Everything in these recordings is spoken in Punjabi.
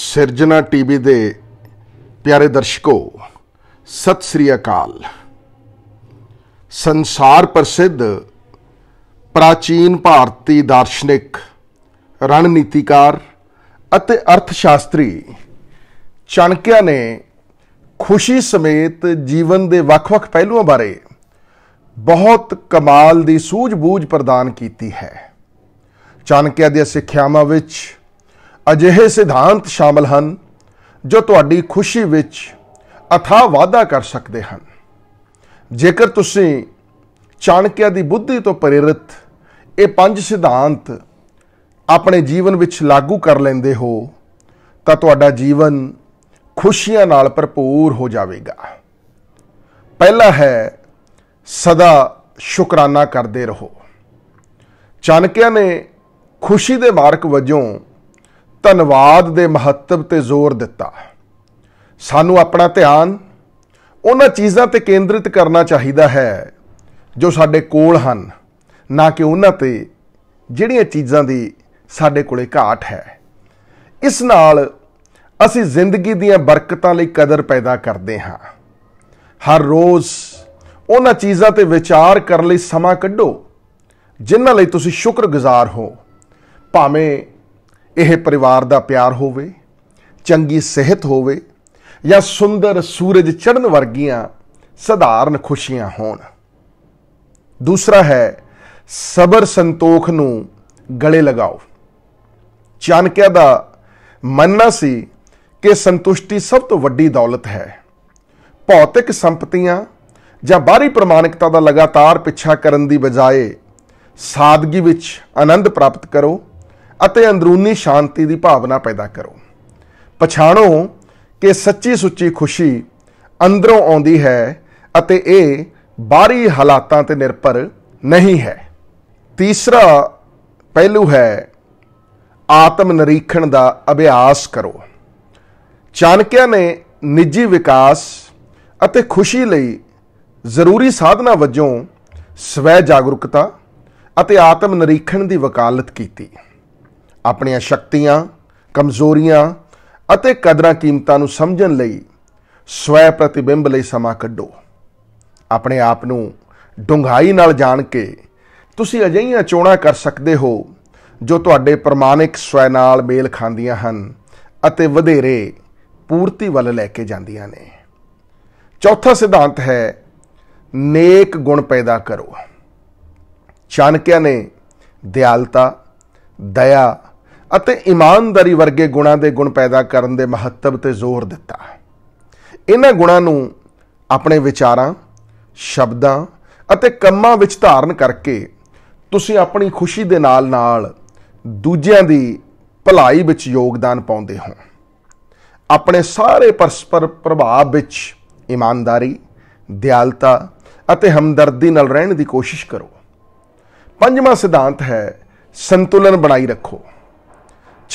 ਸਿਰਜਣਾ ਟੀਵੀ ਦੇ ਪਿਆਰੇ ਦਰਸ਼ਕੋ ਸਤਿ ਸ੍ਰੀ ਅਕਾਲ ਸੰਸਾਰ ਪ੍ਰਸਿੱਧ ਪ੍ਰਾਚੀਨ ਭਾਰਤੀ ਦਾਰਸ਼ਨਿਕ ਰਣਨੀਤੀਕਾਰ ਅਤੇ ਅਰਥ ਸ਼ਾਸਤਰੀ ਚਣਕਿਆ ਨੇ ਖੁਸ਼ੀ ਸਮੇਤ ਜੀਵਨ ਦੇ ਵੱਖ-ਵੱਖ ਪਹਿਲੂਆਂ ਬਾਰੇ ਬਹੁਤ ਕਮਾਲ ਦੀ ਸੂਝ-ਬੂਝ ਪ੍ਰਦਾਨ ਕੀਤੀ ਹੈ ਚਾਣਕਿਆ ਦੀਆਂ ਸਿੱਖਿਆਵਾਂ ਵਿੱਚ ਅਜਿਹੇ ਸਿਧਾਂਤ ਸ਼ਾਮਲ ਹਨ ਜੋ ਤੁਹਾਡੀ ਖੁਸ਼ੀ ਵਿੱਚ ਅਥਾ ਵਾਅਦਾ ਕਰ ਸਕਦੇ ਹਨ ਜੇਕਰ ਤੁਸੀਂ ਚਾਣਕਿਆ ਦੀ ਬੁੱਧੀ ਤੋਂ ਪ੍ਰੇਰਿਤ ਇਹ ਪੰਜ ਸਿਧਾਂਤ ਆਪਣੇ ਜੀਵਨ ਵਿੱਚ ਲਾਗੂ ਕਰ ਲੈਂਦੇ ਹੋ ਤਾਂ ਤੁਹਾਡਾ ਜੀਵਨ ਖੁਸ਼ੀਆਂ ਨਾਲ ਭਰਪੂਰ ਹੋ ਜਾਵੇਗਾ ਪਹਿਲਾ ਹੈ ਸਦਾ ਸ਼ੁਕਰਾਨਾ ਕਰਦੇ ਰਹੋ ਚਾਣਕਿਆ ਨੇ ਖੁਸ਼ੀ ਦੇ ਮਾਰਕ ਵਜੋਂ ਧੰਨਵਾਦ ਦੇ ਮਹੱਤਵ ਤੇ ਜ਼ੋਰ ਦਿੱਤਾ ਸਾਨੂੰ ਆਪਣਾ ਧਿਆਨ ਉਹਨਾਂ ਚੀਜ਼ਾਂ ਤੇ ਕੇਂਦਰਿਤ ਕਰਨਾ ਚਾਹੀਦਾ ਹੈ ਜੋ ਸਾਡੇ ਕੋਲ ਹਨ ਨਾ ਕਿ ਉਹਨਾਂ ਤੇ ਜਿਹੜੀਆਂ ਚੀਜ਼ਾਂ ਦੀ ਸਾਡੇ ਕੋਲੇ ਘਾਟ ਹੈ ਇਸ ਨਾਲ ਅਸੀਂ ਜ਼ਿੰਦਗੀ ਦੀਆਂ ਬਰਕਤਾਂ ਲਈ ਕਦਰ ਪੈਦਾ ਕਰਦੇ ਹਾਂ ਹਰ ਰੋਜ਼ ਉਹਨਾਂ ਚੀਜ਼ਾਂ ਤੇ ਵਿਚਾਰ ਕਰਨ ਲਈ ਸਮਾਂ ਕੱਢੋ ਜਿਨ੍ਹਾਂ ਲਈ ਤੁਸੀਂ ਸ਼ੁਕਰਗੁਜ਼ਾਰ ਹੋ ਭਾਵੇਂ ਇਹ ਪਰਿਵਾਰ ਦਾ ਪਿਆਰ ਹੋਵੇ ਚੰਗੀ ਸਿਹਤ ਹੋਵੇ ਜਾਂ ਸੁੰਦਰ ਸੂਰਜ ਚੜ੍ਹਨ ਵਰਗੀਆਂ ਸਧਾਰਨ ਖੁਸ਼ੀਆਂ ਹੋਣ ਦੂਸਰਾ ਹੈ ਸਬਰ ਸੰਤੋਖ ਨੂੰ ਗਲੇ ਲਗਾਓ ਚਾਨਕਿਆ ਦਾ ਮੰਨਣਾ ਸੀ ਕਿ ਸੰਤੁਸ਼ਟੀ ਸਭ ਤੋਂ ਵੱਡੀ ਦੌਲਤ ਹੈ ਭੌਤਿਕ ਸੰਪਤੀਆਂ ਜਾਂ ਬਾਹਰੀ ਪ੍ਰਮਾਣਿਕਤਾ ਦਾ ਲਗਾਤਾਰ ਪਿੱਛਾ ਕਰਨ ਦੀ ਬਜਾਏ ਸਾਦਗੀ ਵਿੱਚ ਆਨੰਦ ਪ੍ਰਾਪਤ ਕਰੋ ਅਤੇ ਅੰਦਰੂਨੀ ਸ਼ਾਂਤੀ ਦੀ ਭਾਵਨਾ ਪੈਦਾ ਕਰੋ ਪਛਾਣੋ ਕਿ ਸੱਚੀ ਸੁੱਚੀ ਖੁਸ਼ੀ ਅੰਦਰੋਂ ਆਉਂਦੀ ਹੈ ਅਤੇ ਇਹ ਬਾਹਰੀ ਹਾਲਾਤਾਂ ਤੇ ਨਿਰਭਰ ਨਹੀਂ ਹੈ ਤੀਸਰਾ ਪਹਿਲੂ ਹੈ ਆਤਮ ਨਿਰੀਖਣ ਦਾ ਅਭਿਆਸ ਕਰੋ ਚਾਨਕਿਆ ਨੇ ਨਿੱਜੀ ਵਿਕਾਸ ਅਤੇ ਖੁਸ਼ੀ ਲਈ ਜ਼ਰੂਰੀ ਸਾਧਨਾ ਵਜੋਂ ਸਵੈ ਜਾਗਰੂਕਤਾ ਅਤੇ ਆਤਮ ਨਿਰੀਖਣ ਦੀ ਵਕਾਲਤ ਕੀਤੀ ਆਪਣੀਆਂ ਸ਼ਕਤੀਆਂ ਕਮਜ਼ੋਰੀਆਂ ਅਤੇ ਕਦਰਾਂ ਕੀਮਤਾਂ ਨੂੰ ਸਮਝਣ ਲਈ ਸਵੈ ਪ੍ਰਤੀਬਿੰਬ ਲਈ ਸਮਾਂ ਕੱਢੋ ਆਪਣੇ ਆਪ ਨੂੰ ਡੁੰਘਾਈ ਨਾਲ ਜਾਣ ਕੇ ਤੁਸੀਂ ਅਜਿਹੀਆਂ ਚੋਣਾਂ ਕਰ ਸਕਦੇ ਹੋ ਜੋ ਤੁਹਾਡੇ ਪ੍ਰਮਾਣਿਕ ਸਵੈ ਨਾਲ ਮੇਲ ਖਾਂਦੀਆਂ ਹਨ ਅਤੇ ਵਧੇਰੇ ਪੂਰਤੀ ਵੱਲ ਲੈ ਕੇ ਜਾਂਦੀਆਂ ਨੇ ਚੌਥਾ ਸਿਧਾਂਤ ਹੈ ਨੇਕ ਗੁਣ ਪੈਦਾ ਕਰੋ ਚਾਨਕਿਆ ਨੇ ਦਿਆਲਤਾ ਦਇਆ ਅਤੇ ਇਮਾਨਦਾਰੀ ਵਰਗੇ ਗੁਣਾਂ ਦੇ ਗੁਣ ਪੈਦਾ ਕਰਨ ਦੇ ਮਹੱਤਵ ਤੇ ਜ਼ੋਰ ਦਿੱਤਾ ਇਹਨਾਂ ਗੁਣਾਂ ਨੂੰ ਆਪਣੇ ਵਿਚਾਰਾਂ ਸ਼ਬਦਾਂ ਅਤੇ ਕੰਮਾਂ ਵਿੱਚ ਧਾਰਨ ਕਰਕੇ ਤੁਸੀਂ ਆਪਣੀ ਖੁਸ਼ੀ ਦੇ ਨਾਲ-ਨਾਲ ਦੂਜਿਆਂ ਦੀ ਭਲਾਈ ਵਿੱਚ ਯੋਗਦਾਨ ਪਾਉਂਦੇ ਹੋ ਆਪਣੇ ਸਾਰੇ ਪਰਸਪਰ ਪ੍ਰਭਾਵ ਵਿੱਚ ਇਮਾਨਦਾਰੀ ਦਿਆਲਤਾ ਅਤੇ ਹਮਦਰਦੀ ਨਾਲ ਰਹਿਣ ਦੀ ਕੋਸ਼ਿਸ਼ ਕਰੋ ਪੰਜਵਾਂ ਸਿਧਾਂਤ ਹੈ ਸੰਤੁਲਨ ਬਣਾਈ ਰੱਖੋ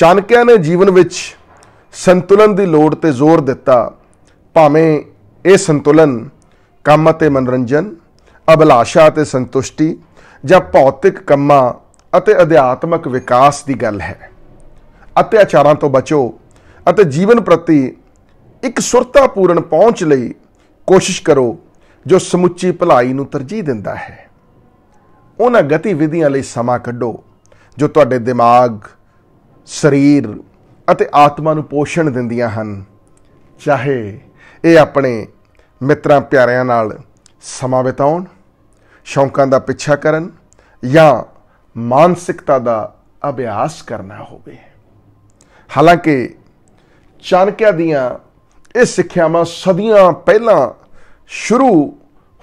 ਚਾਨਕਿਆ ਨੇ ਜੀਵਨ ਵਿੱਚ ਸੰਤੁਲਨ ਦੀ ਲੋੜ ਤੇ ਜ਼ੋਰ ਦਿੱਤਾ ਭਾਵੇਂ ਇਹ ਸੰਤੁਲਨ ਕੰਮ ਅਤੇ ਮਨੋਰੰਜਨ ਅਭਲਾਸ਼ਾ ਤੇ ਸੰਤੁਸ਼ਟੀ ਜਾਂ ਭੌਤਿਕ ਕੰਮਾਂ ਅਤੇ ਅਧਿਆਤਮਕ ਵਿਕਾਸ ਦੀ ਗੱਲ ਹੈ ਅਤਿਆਚਾਰਾਂ ਤੋਂ ਬਚੋ ਅਤੇ ਜੀਵਨ ਪ੍ਰਤੀ ਇੱਕ ਸੁਰਤਾਪੂਰਨ ਪਹੁੰਚ ਲਈ ਕੋਸ਼ਿਸ਼ ਕਰੋ ਜੋ ਸਮੁੱਚੀ ਭਲਾਈ ਨੂੰ ਤਰਜੀਹ ਦਿੰਦਾ ਹੈ ਉਹਨਾਂ ਗਤੀਵਿਧੀਆਂ ਲਈ ਸਮਾਂ ਕੱਢੋ ਜੋ ਤੁਹਾਡੇ ਦਿਮਾਗ ਸਰੀਰ ਅਤੇ ਆਤਮਾ ਨੂੰ ਪੋਸ਼ਣ ਦਿੰਦੀਆਂ ਹਨ ਚਾਹੇ ਇਹ ਆਪਣੇ ਮਿੱਤਰਾਂ ਪਿਆਰਿਆਂ ਨਾਲ ਸਮਾਂ ਬਿਤਾਉਣ ਸ਼ੌਂਕਾਂ ਦਾ ਪਿੱਛਾ ਕਰਨ ਜਾਂ ਮਾਨਸਿਕਤਾ ਦਾ ਅਭਿਆਸ ਕਰਨਾ ਹੋਵੇ ਹਾਲਾਂਕਿ ਚਾਨਕਿਆ ਦੀਆਂ ਇਹ ਸਿੱਖਿਆਵਾਂ ਸਦੀਆਂ ਪਹਿਲਾਂ ਸ਼ੁਰੂ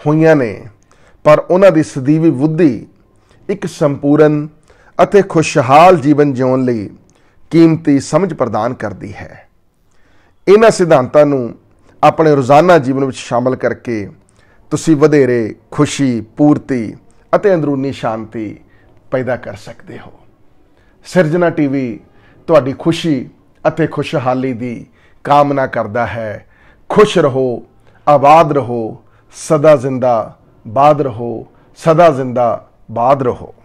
ਹੋਈਆਂ ਨੇ ਪਰ ਉਹਨਾਂ ਦੀ ਸਦੀਵੀ ਬੁੱਧੀ ਇੱਕ ਸੰਪੂਰਨ ਅਤੇ ਖੁਸ਼ਹਾਲ ਜੀਵਨ ਜਿਉਣ ਲਈ ਕੀਮਤੀ ਸਮਝ ਪ੍ਰਦਾਨ ਕਰਦੀ ਹੈ ਇਹਨਾਂ ਸਿਧਾਂਤਾਂ ਨੂੰ ਆਪਣੇ ਰੋਜ਼ਾਨਾ ਜੀਵਨ ਵਿੱਚ ਸ਼ਾਮਲ ਕਰਕੇ ਤੁਸੀਂ ਵਧੇਰੇ ਖੁਸ਼ੀ, ਪੂਰਤੀ ਅਤੇ ਅੰਦਰੂਨੀ ਸ਼ਾਂਤੀ ਪੈਦਾ ਕਰ ਸਕਦੇ ਹੋ ਸਿਰਜਣਾ ਟੀਵੀ ਤੁਹਾਡੀ ਖੁਸ਼ੀ ਅਤੇ ਖੁਸ਼ਹਾਲੀ ਦੀ ਕਾਮਨਾ ਕਰਦਾ ਹੈ ਖੁਸ਼ ਰਹੋ ਆਬਾਦ ਰਹੋ ਸਦਾ ਜ਼ਿੰਦਾ ਬਾਦ ਰਹੋ ਸਦਾ ਜ਼ਿੰਦਾ ਬਾਦ ਰਹੋ